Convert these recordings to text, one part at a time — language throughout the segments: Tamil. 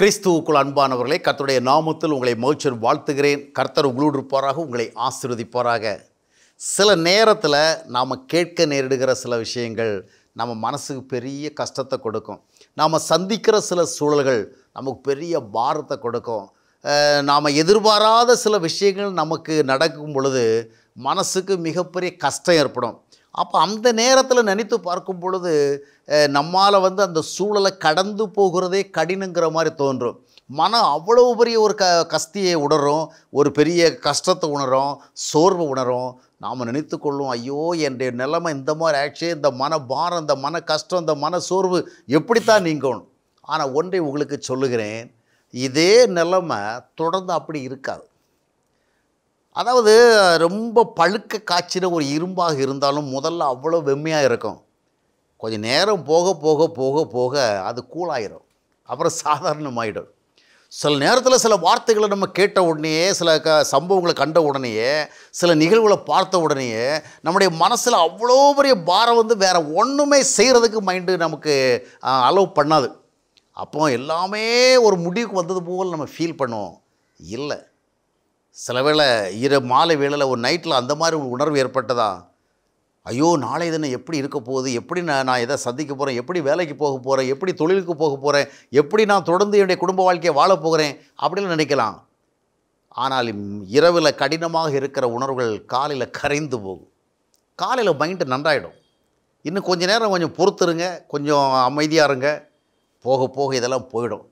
கிறிஸ்துவுக்குள் அன்பானவர்களே கர்த்தருடைய நாமத்தில் உங்களை மகிழ்ச்சியர் வாழ்த்துகிறேன் கர்த்தர் உங்களோடு இருப்பாராக உங்களை ஆசிர்வதிப்பாராக சில நேரத்தில் நாம் கேட்க நேரிடுகிற சில விஷயங்கள் நம்ம மனசுக்கு பெரிய கஷ்டத்தை கொடுக்கும் நாம் சந்திக்கிற சில சூழல்கள் நமக்கு பெரிய பாரத்தை கொடுக்கும் நாம் எதிர்பாராத சில விஷயங்கள் நமக்கு நடக்கும் பொழுது மனசுக்கு மிகப்பெரிய கஷ்டம் ஏற்படும் அப்போ அந்த நேரத்தில் நினைத்து பார்க்கும் பொழுது நம்மால் வந்து அந்த சூழலை கடந்து போகிறதே கடினங்கிற மாதிரி தோன்றும் மனம் அவ்வளவு பெரிய ஒரு க கஸ்தியை உணரும் ஒரு பெரிய கஷ்டத்தை உணரும் சோர்வு உணரும் நாம் நினைத்து கொள்ளும் ஐயோ என்னுடைய நிலைமை இந்த மாதிரி ஆச்சு இந்த மன பாரம் இந்த மன கஷ்டம் இந்த மன சோர்வு எப்படித்தான் நீங்கணும் ஆனால் ஒன்றை உங்களுக்கு சொல்லுகிறேன் இதே நிலைமை தொடர்ந்து அப்படி இருக்காது அதாவது ரொம்ப பழுக்க காய்ச்சின ஒரு இரும்பாக இருந்தாலும் முதல்ல அவ்வளோ வெம்மையாக இருக்கும் கொஞ்சம் நேரம் போக போக போக போக அது கூலாயிரும் அப்புறம் சாதாரணமாயிடும் சில நேரத்தில் சில வார்த்தைகளை நம்ம கேட்ட உடனேயே சில க சம்பவங்களை கண்ட உடனேயே சில நிகழ்வுகளை பார்த்த உடனேயே நம்முடைய மனசில் அவ்வளோ பெரிய பாரம் வந்து வேறு ஒன்றுமே செய்கிறதுக்கு மைண்டு நமக்கு அலோவ் பண்ணாது அப்போ எல்லாமே ஒரு முடிவுக்கு வந்தது போல் நம்ம ஃபீல் பண்ணுவோம் இல்லை சில வேளை இரு மாலை வேளையில் ஒரு நைட்டில் அந்த மாதிரி ஒரு உணர்வு ஏற்பட்டதா ஐயோ நாளை தினம் எப்படி இருக்க போகுது எப்படி நான் நான் எதை சந்திக்க போகிறேன் எப்படி வேலைக்கு போக போகிறேன் எப்படி தொழிலுக்கு போக போகிறேன் எப்படி நான் தொடர்ந்து என்னுடைய குடும்ப வாழ்க்கையை வாழப் போகிறேன் அப்படின்னு நினைக்கலாம் ஆனால் இரவில் கடினமாக இருக்கிற உணர்வுகள் காலையில் கரைந்து போகும் காலையில் மைண்டு நன்றாயிடும் இன்னும் கொஞ்சம் நேரம் கொஞ்சம் பொறுத்துருங்க கொஞ்சம் அமைதியாக இருங்க போக போக இதெல்லாம் போயிடும்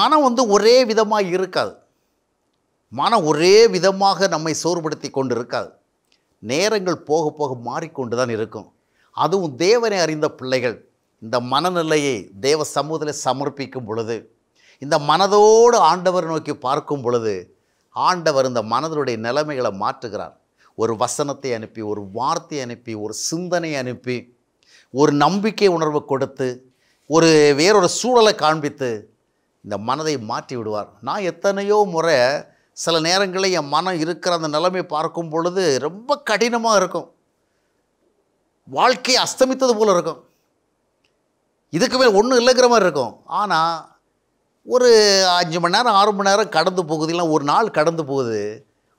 மனம் வந்து ஒரே விதமாக இருக்காது மனம் ஒரே விதமாக நம்மை சோர்படுத்தி கொண்டு இருக்காது நேரங்கள் போக போக மாறிக்கொண்டு தான் இருக்கும் அதுவும் தேவனை அறிந்த பிள்ளைகள் இந்த மனநிலையை தேவ சமூகத்தில் சமர்ப்பிக்கும் பொழுது இந்த மனதோடு ஆண்டவர் நோக்கி பார்க்கும் பொழுது ஆண்டவர் இந்த மனதனுடைய நிலைமைகளை மாற்றுகிறார் ஒரு வசனத்தை அனுப்பி ஒரு வார்த்தை அனுப்பி ஒரு சிந்தனை அனுப்பி ஒரு நம்பிக்கை உணர்வு கொடுத்து ஒரு வேறொரு சூழலை காண்பித்து இந்த மனதை மாற்றி விடுவார் நான் எத்தனையோ முறை சில நேரங்களில் என் மனம் இருக்கிற அந்த நிலைமை பார்க்கும் பொழுது ரொம்ப கடினமாக இருக்கும் வாழ்க்கையை அஸ்தமித்தது போல் இருக்கும் இதுக்கு மேல் ஒன்றும் இல்லைங்கிற மாதிரி இருக்கும் ஆனால் ஒரு அஞ்சு மணி நேரம் ஆறு மணி நேரம் கடந்து போகுது இல்லை ஒரு நாள் கடந்து போகுது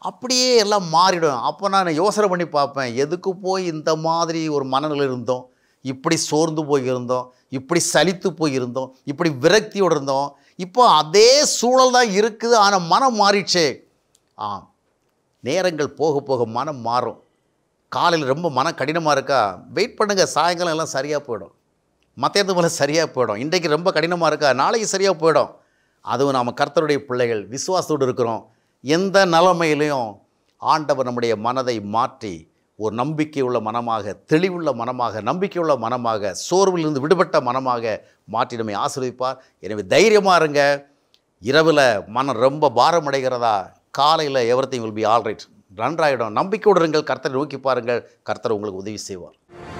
அப்படியே எல்லாம் மாறிடும் அப்போ நான் யோசனை பண்ணி பார்ப்பேன் எதுக்கு போய் இந்த மாதிரி ஒரு மனநிலை இருந்தோம் இப்படி சோர்ந்து போயிருந்தோம் இப்படி சலித்து போயிருந்தோம் இப்படி விரக்தியோடு இருந்தோம் இப்போ அதே சூழல் தான் இருக்குது ஆனால் மனம் மாறிடுச்சே ஆ நேரங்கள் போக போக மனம் மாறும் காலையில் ரொம்ப மனம் கடினமாக இருக்கா வெயிட் பண்ணுங்கள் சாயங்காலம் எல்லாம் சரியாக போயிடும் எந்த மேலே சரியாக போயிடும் இன்றைக்கு ரொம்ப கடினமாக இருக்கா நாளைக்கு சரியாக போயிடும் அதுவும் நாம் கர்த்தருடைய பிள்ளைகள் விசுவாசத்தோடு இருக்கிறோம் எந்த நிலைமையிலையும் ஆண்டவர் நம்முடைய மனதை மாற்றி ஒரு நம்பிக்கையுள்ள மனமாக தெளிவுள்ள மனமாக நம்பிக்கையுள்ள மனமாக சோர்விலிருந்து விடுபட்ட மனமாக மாற்றி நம்மை ஆசிரியப்பார் எனவே தைரியமாக இருங்க இரவில் மனம் ரொம்ப பாரம் அடைகிறதா காலையில் எவர்த்திங் வில் பி ஆல்ரைட் நன்றாயிடும் நம்பிக்கையுடன் இருங்கள் கர்த்தரை நோக்கி பாருங்கள் கர்த்தர் உங்களுக்கு உதவி செய்வார்